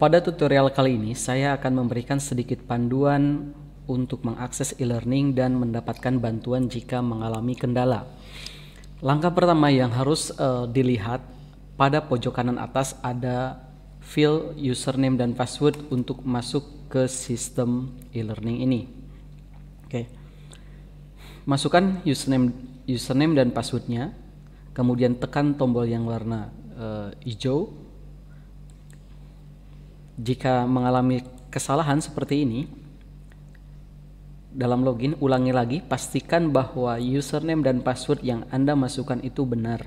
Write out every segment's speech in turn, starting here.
Pada tutorial kali ini, saya akan memberikan sedikit panduan untuk mengakses e-learning dan mendapatkan bantuan jika mengalami kendala. Langkah pertama yang harus uh, dilihat pada pojok kanan atas ada fill username dan password untuk masuk ke sistem e-learning ini. Oke. Masukkan username username dan passwordnya, kemudian tekan tombol yang warna uh, hijau jika mengalami kesalahan seperti ini dalam login, ulangi lagi, pastikan bahwa username dan password yang Anda masukkan itu benar.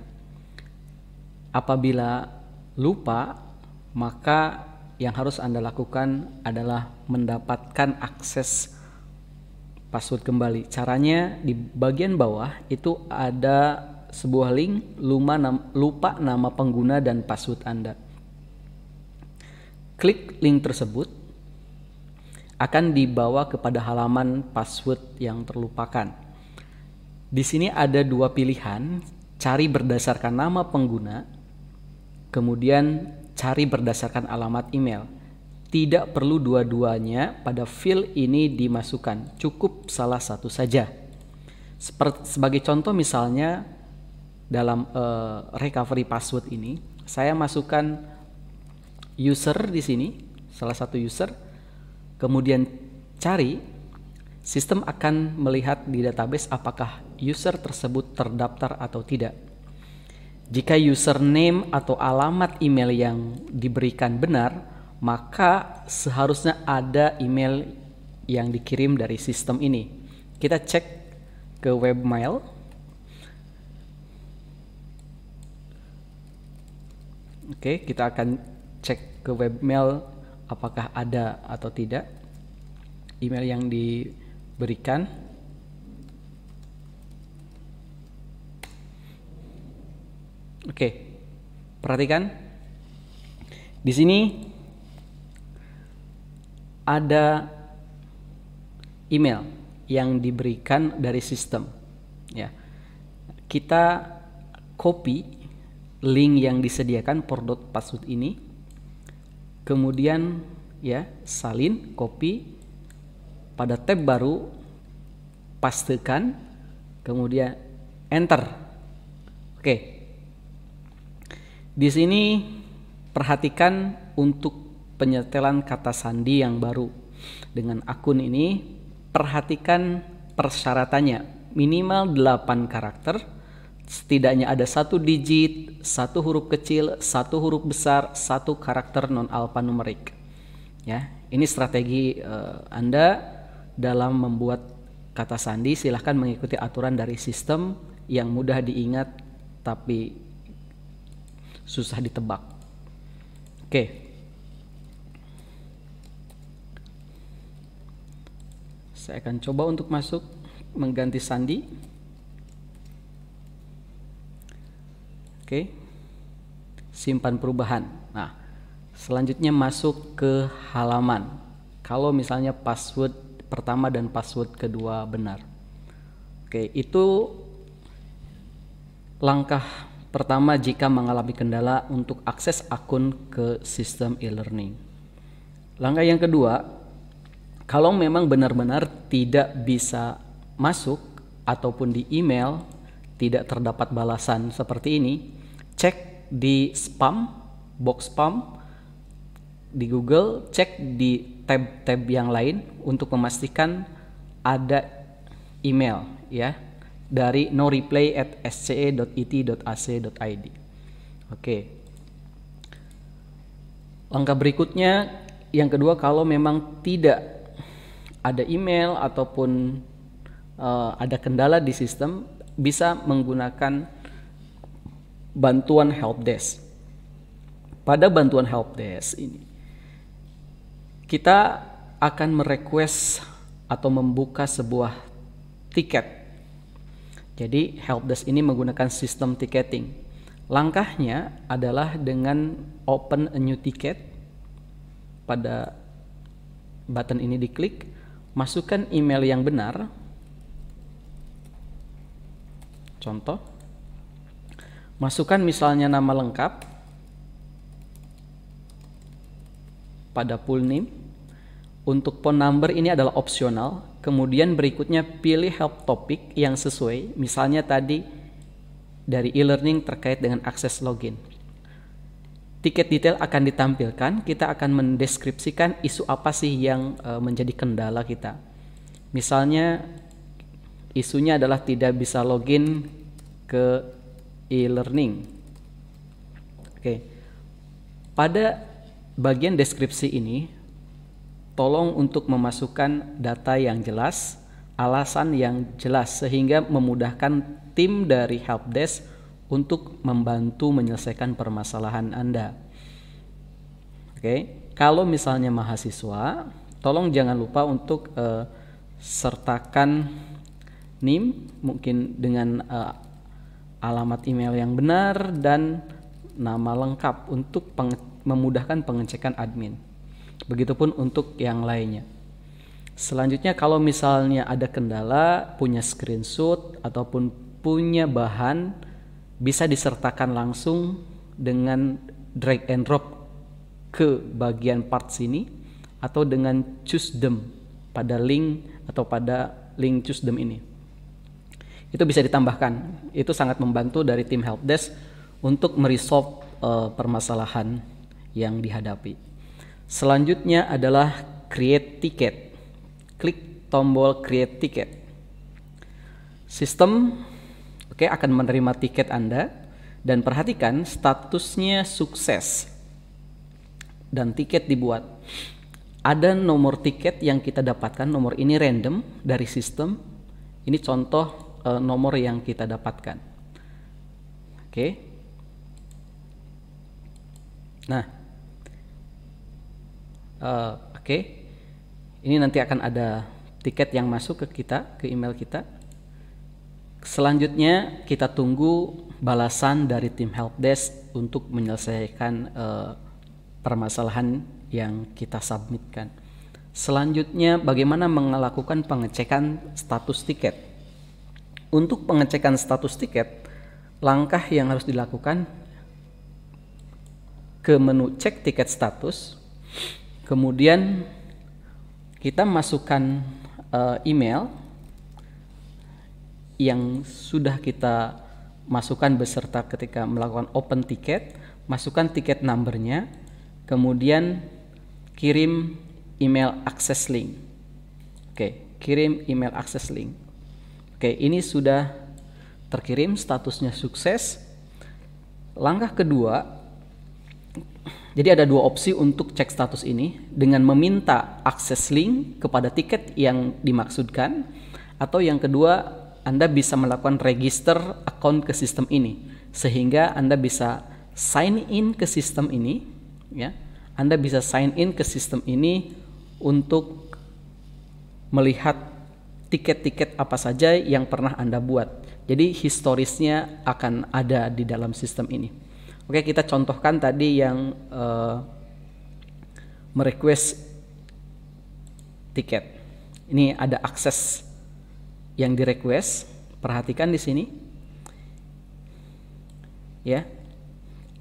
Apabila lupa, maka yang harus Anda lakukan adalah mendapatkan akses password kembali. Caranya di bagian bawah itu ada sebuah link lupa nama pengguna dan password Anda klik link tersebut akan dibawa kepada halaman password yang terlupakan. Di sini ada dua pilihan, cari berdasarkan nama pengguna, kemudian cari berdasarkan alamat email. Tidak perlu dua-duanya pada field ini dimasukkan, cukup salah satu saja. sebagai contoh misalnya dalam uh, recovery password ini, saya masukkan user di sini, salah satu user, kemudian cari, sistem akan melihat di database apakah user tersebut terdaftar atau tidak. Jika username atau alamat email yang diberikan benar, maka seharusnya ada email yang dikirim dari sistem ini. Kita cek ke webmail. Oke, kita akan cek ke webmail apakah ada atau tidak email yang diberikan oke perhatikan di sini ada email yang diberikan dari sistem ya kita copy link yang disediakan por.password ini kemudian ya salin kopi pada tab baru pastekan kemudian enter oke di sini perhatikan untuk penyetelan kata sandi yang baru dengan akun ini perhatikan persyaratannya minimal 8 karakter setidaknya ada satu digit, satu huruf kecil, satu huruf besar, satu karakter non alfanumerik. Ya, ini strategi uh, Anda dalam membuat kata sandi. Silahkan mengikuti aturan dari sistem yang mudah diingat tapi susah ditebak. Oke. Saya akan coba untuk masuk mengganti sandi. Oke. Okay. Simpan perubahan. Nah, selanjutnya masuk ke halaman. Kalau misalnya password pertama dan password kedua benar. Oke, okay, itu langkah pertama jika mengalami kendala untuk akses akun ke sistem e-learning. Langkah yang kedua, kalau memang benar-benar tidak bisa masuk ataupun di email tidak terdapat balasan seperti ini, cek di spam, box spam di Google, cek di tab-tab yang lain untuk memastikan ada email ya dari no reply at sce.it.ac.id. Oke. Langkah berikutnya yang kedua kalau memang tidak ada email ataupun uh, ada kendala di sistem, bisa menggunakan bantuan helpdesk. Pada bantuan helpdesk ini, kita akan merequest atau membuka sebuah tiket. Jadi helpdesk ini menggunakan sistem ticketing. Langkahnya adalah dengan open a new ticket pada button ini diklik, masukkan email yang benar Contoh, masukkan misalnya nama lengkap pada full name. Untuk phone number ini adalah opsional. Kemudian berikutnya pilih help topic yang sesuai. Misalnya tadi dari e-learning terkait dengan akses login. Tiket detail akan ditampilkan. Kita akan mendeskripsikan isu apa sih yang eh, menjadi kendala kita. Misalnya isunya adalah tidak bisa login ke e-learning. Oke. Pada bagian deskripsi ini tolong untuk memasukkan data yang jelas, alasan yang jelas sehingga memudahkan tim dari helpdesk untuk membantu menyelesaikan permasalahan Anda. Oke. Kalau misalnya mahasiswa, tolong jangan lupa untuk uh, sertakan nim mungkin dengan uh, alamat email yang benar dan nama lengkap untuk penge memudahkan pengecekan admin. Begitupun untuk yang lainnya. Selanjutnya kalau misalnya ada kendala, punya screenshot ataupun punya bahan bisa disertakan langsung dengan drag and drop ke bagian part sini atau dengan choose them pada link atau pada link choose them ini itu bisa ditambahkan. Itu sangat membantu dari tim helpdesk untuk meresolve uh, permasalahan yang dihadapi. Selanjutnya adalah create ticket. Klik tombol create ticket. Sistem oke okay, akan menerima tiket Anda dan perhatikan statusnya sukses dan tiket dibuat. Ada nomor tiket yang kita dapatkan, nomor ini random dari sistem. Ini contoh uh, nomor yang kita dapatkan. Oke. Okay. Nah, uh, oke. Okay. Ini nanti akan ada tiket yang masuk ke kita, ke email kita. Selanjutnya kita tunggu balasan dari tim helpdesk untuk menyelesaikan uh, permasalahan yang kita submitkan. Selanjutnya bagaimana melakukan pengecekan status tiket? Untuk pengecekan status tiket, langkah yang harus dilakukan ke menu cek tiket status, kemudian kita masukkan uh, email yang sudah kita masukkan beserta ketika melakukan open tiket, masukkan tiket numbernya, kemudian kirim email akses link. Oke, kirim email akses link. Oke, ini sudah terkirim, statusnya sukses. Langkah kedua, jadi ada dua opsi untuk cek status ini dengan meminta akses link kepada tiket yang dimaksudkan atau yang kedua Anda bisa melakukan register account ke sistem ini sehingga Anda bisa sign in ke sistem ini ya. Anda bisa sign in ke sistem ini untuk melihat tiket-tiket apa saja yang pernah Anda buat. Jadi historisnya akan ada di dalam sistem ini. Oke, kita contohkan tadi yang uh, merequest tiket. Ini ada akses yang direquest. Perhatikan di sini. Ya.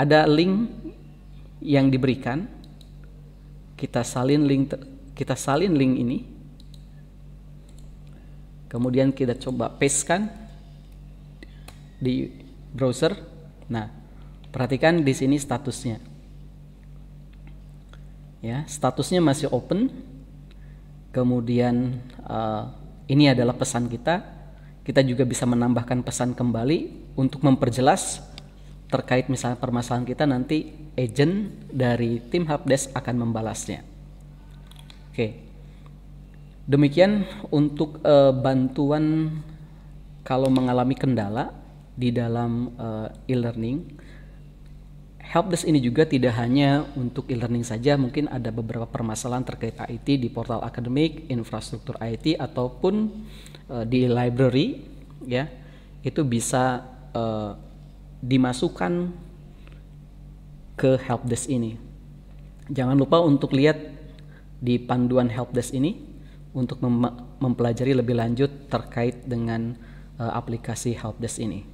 Ada link yang diberikan. Kita salin link kita salin link ini kemudian kita coba paste kan di browser nah perhatikan di sini statusnya ya statusnya masih open kemudian uh, ini adalah pesan kita kita juga bisa menambahkan pesan kembali untuk memperjelas terkait misalnya permasalahan kita nanti agent dari tim helpdesk akan membalasnya oke Demikian untuk uh, bantuan kalau mengalami kendala di dalam uh, e-learning. Helpdesk ini juga tidak hanya untuk e-learning saja, mungkin ada beberapa permasalahan terkait IT di portal akademik, infrastruktur IT ataupun uh, di library ya. Itu bisa uh, dimasukkan ke helpdesk ini. Jangan lupa untuk lihat di panduan helpdesk ini untuk mem mempelajari lebih lanjut terkait dengan uh, aplikasi helpdesk ini.